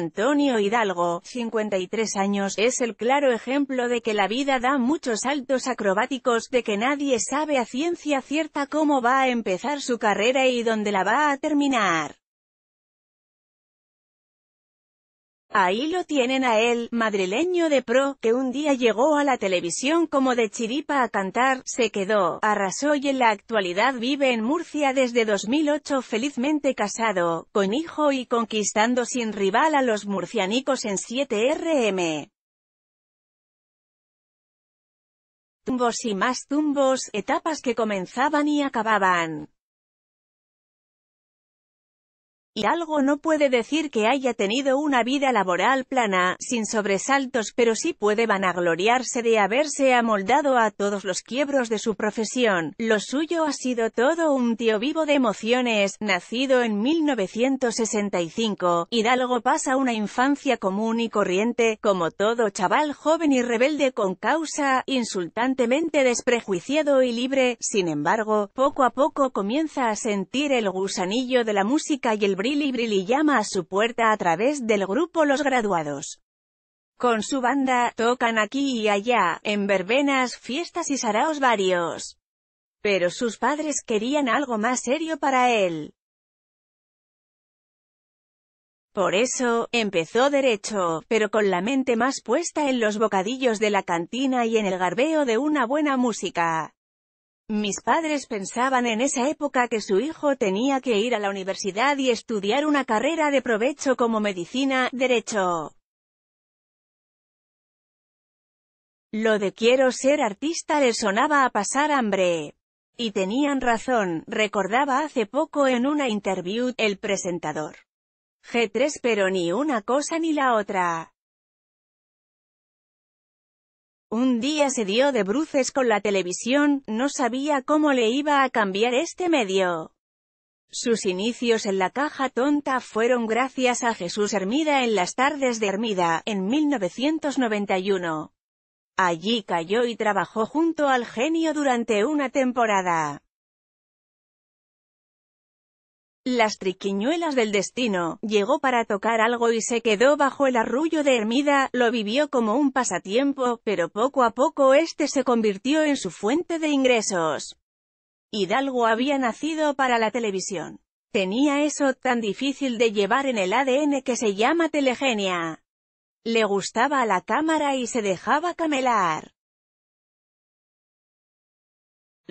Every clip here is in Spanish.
Antonio Hidalgo, 53 años, es el claro ejemplo de que la vida da muchos saltos acrobáticos, de que nadie sabe a ciencia cierta cómo va a empezar su carrera y dónde la va a terminar. Ahí lo tienen a él, madrileño de pro, que un día llegó a la televisión como de chiripa a cantar, se quedó, arrasó y en la actualidad vive en Murcia desde 2008 felizmente casado, con hijo y conquistando sin rival a los murcianicos en 7RM. Tumbos y más tumbos, etapas que comenzaban y acababan. Hidalgo no puede decir que haya tenido una vida laboral plana, sin sobresaltos, pero sí puede vanagloriarse de haberse amoldado a todos los quiebros de su profesión. Lo suyo ha sido todo un tío vivo de emociones, nacido en 1965. Hidalgo pasa una infancia común y corriente, como todo chaval joven y rebelde con causa, insultantemente desprejuiciado y libre, sin embargo, poco a poco comienza a sentir el gusanillo de la música y el Brilly Brilly llama a su puerta a través del grupo Los Graduados. Con su banda, tocan aquí y allá, en verbenas, fiestas y saraos varios. Pero sus padres querían algo más serio para él. Por eso, empezó derecho, pero con la mente más puesta en los bocadillos de la cantina y en el garbeo de una buena música. Mis padres pensaban en esa época que su hijo tenía que ir a la universidad y estudiar una carrera de provecho como medicina, derecho. Lo de quiero ser artista le sonaba a pasar hambre. Y tenían razón, recordaba hace poco en una interview, el presentador. G3 pero ni una cosa ni la otra. Un día se dio de bruces con la televisión, no sabía cómo le iba a cambiar este medio. Sus inicios en la caja tonta fueron gracias a Jesús Hermida en las tardes de Hermida, en 1991. Allí cayó y trabajó junto al genio durante una temporada. Las triquiñuelas del destino, llegó para tocar algo y se quedó bajo el arrullo de Hermida, lo vivió como un pasatiempo, pero poco a poco este se convirtió en su fuente de ingresos. Hidalgo había nacido para la televisión. Tenía eso tan difícil de llevar en el ADN que se llama telegenia. Le gustaba la cámara y se dejaba camelar.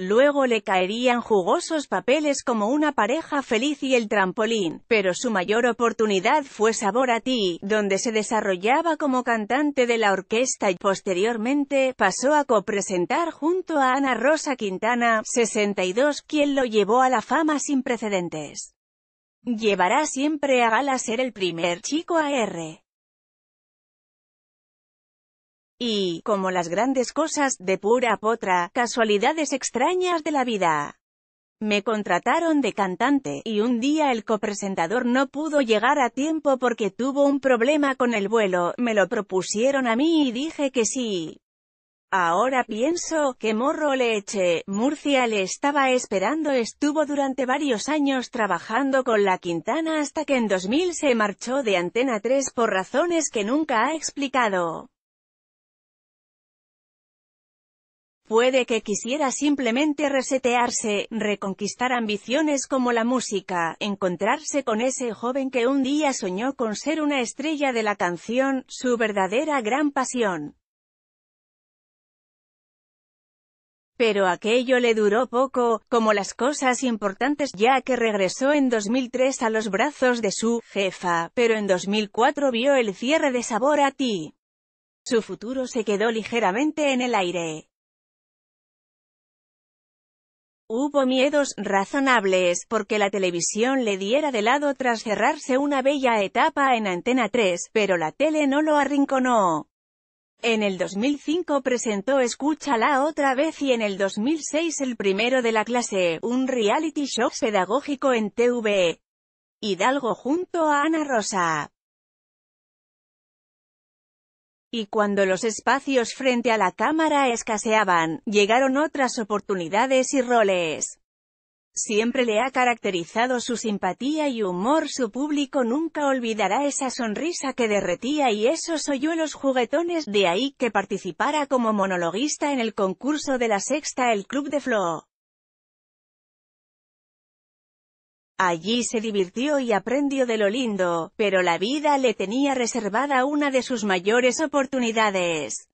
Luego le caerían jugosos papeles como una pareja feliz y el trampolín, pero su mayor oportunidad fue Sabor a ti, donde se desarrollaba como cantante de la orquesta y posteriormente pasó a copresentar junto a Ana Rosa Quintana, 62, quien lo llevó a la fama sin precedentes. Llevará siempre a gala ser el primer chico a R. Y, como las grandes cosas, de pura potra, casualidades extrañas de la vida. Me contrataron de cantante, y un día el copresentador no pudo llegar a tiempo porque tuvo un problema con el vuelo, me lo propusieron a mí y dije que sí. Ahora pienso, que morro le eche, Murcia le estaba esperando estuvo durante varios años trabajando con la Quintana hasta que en 2000 se marchó de Antena 3 por razones que nunca ha explicado. Puede que quisiera simplemente resetearse, reconquistar ambiciones como la música, encontrarse con ese joven que un día soñó con ser una estrella de la canción, su verdadera gran pasión. Pero aquello le duró poco, como las cosas importantes ya que regresó en 2003 a los brazos de su jefa, pero en 2004 vio el cierre de Sabor a ti. Su futuro se quedó ligeramente en el aire. Hubo miedos razonables, porque la televisión le diera de lado tras cerrarse una bella etapa en Antena 3, pero la tele no lo arrinconó. En el 2005 presentó Escúchala otra vez y en el 2006 El primero de la clase, un reality show pedagógico en TV. Hidalgo junto a Ana Rosa. Y cuando los espacios frente a la cámara escaseaban, llegaron otras oportunidades y roles. Siempre le ha caracterizado su simpatía y humor. Su público nunca olvidará esa sonrisa que derretía y esos hoyuelos juguetones, de ahí que participara como monologuista en el concurso de la sexta El Club de Flo. Allí se divirtió y aprendió de lo lindo, pero la vida le tenía reservada una de sus mayores oportunidades.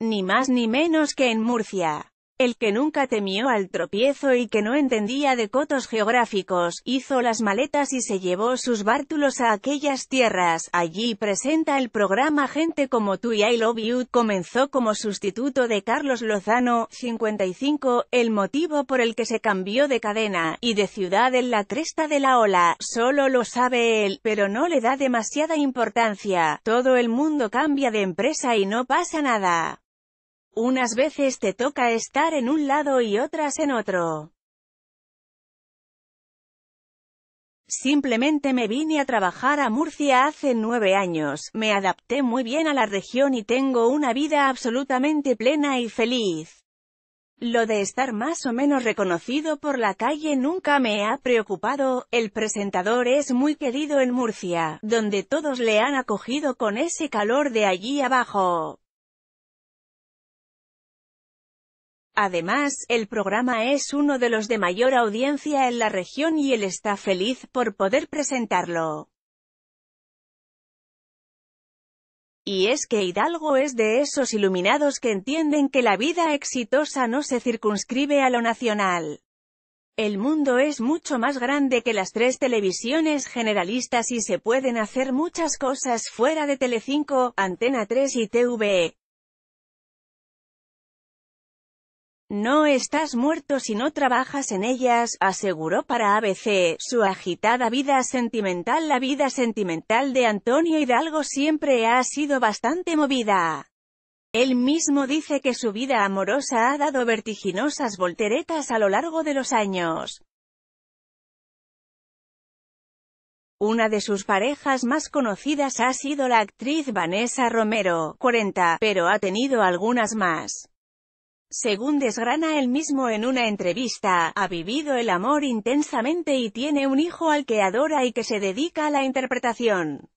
Ni más ni menos que en Murcia el que nunca temió al tropiezo y que no entendía de cotos geográficos, hizo las maletas y se llevó sus bártulos a aquellas tierras. Allí presenta el programa Gente como tú y I Love You, comenzó como sustituto de Carlos Lozano, 55, el motivo por el que se cambió de cadena, y de ciudad en la cresta de la ola, solo lo sabe él, pero no le da demasiada importancia, todo el mundo cambia de empresa y no pasa nada. Unas veces te toca estar en un lado y otras en otro. Simplemente me vine a trabajar a Murcia hace nueve años, me adapté muy bien a la región y tengo una vida absolutamente plena y feliz. Lo de estar más o menos reconocido por la calle nunca me ha preocupado, el presentador es muy querido en Murcia, donde todos le han acogido con ese calor de allí abajo. Además, el programa es uno de los de mayor audiencia en la región y él está feliz por poder presentarlo. Y es que Hidalgo es de esos iluminados que entienden que la vida exitosa no se circunscribe a lo nacional. El mundo es mucho más grande que las tres televisiones generalistas y se pueden hacer muchas cosas fuera de Telecinco, Antena 3 y TVE. No estás muerto si no trabajas en ellas, aseguró para ABC. Su agitada vida sentimental La vida sentimental de Antonio Hidalgo siempre ha sido bastante movida. Él mismo dice que su vida amorosa ha dado vertiginosas volteretas a lo largo de los años. Una de sus parejas más conocidas ha sido la actriz Vanessa Romero, 40, pero ha tenido algunas más. Según desgrana él mismo en una entrevista, ha vivido el amor intensamente y tiene un hijo al que adora y que se dedica a la interpretación.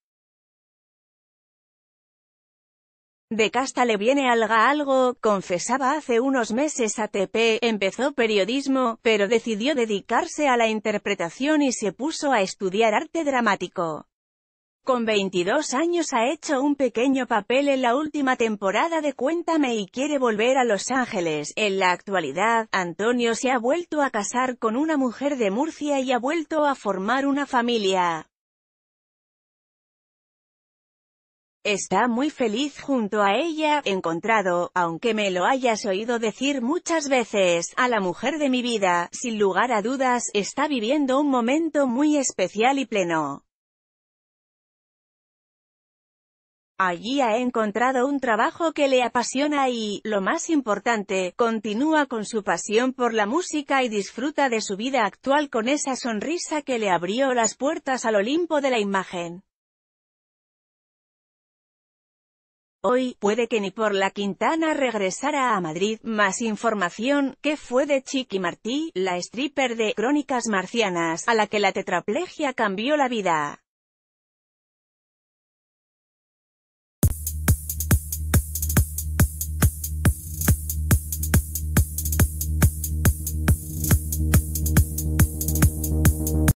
De casta le viene alga algo, confesaba hace unos meses a TP, empezó periodismo, pero decidió dedicarse a la interpretación y se puso a estudiar arte dramático. Con 22 años ha hecho un pequeño papel en la última temporada de Cuéntame y quiere volver a Los Ángeles. En la actualidad, Antonio se ha vuelto a casar con una mujer de Murcia y ha vuelto a formar una familia. Está muy feliz junto a ella, encontrado, aunque me lo hayas oído decir muchas veces, a la mujer de mi vida, sin lugar a dudas, está viviendo un momento muy especial y pleno. Allí ha encontrado un trabajo que le apasiona y, lo más importante, continúa con su pasión por la música y disfruta de su vida actual con esa sonrisa que le abrió las puertas al Olimpo de la imagen. Hoy, puede que ni por la Quintana regresara a Madrid. Más información, que fue de Chiqui Martí, la stripper de Crónicas Marcianas, a la que la tetraplegia cambió la vida?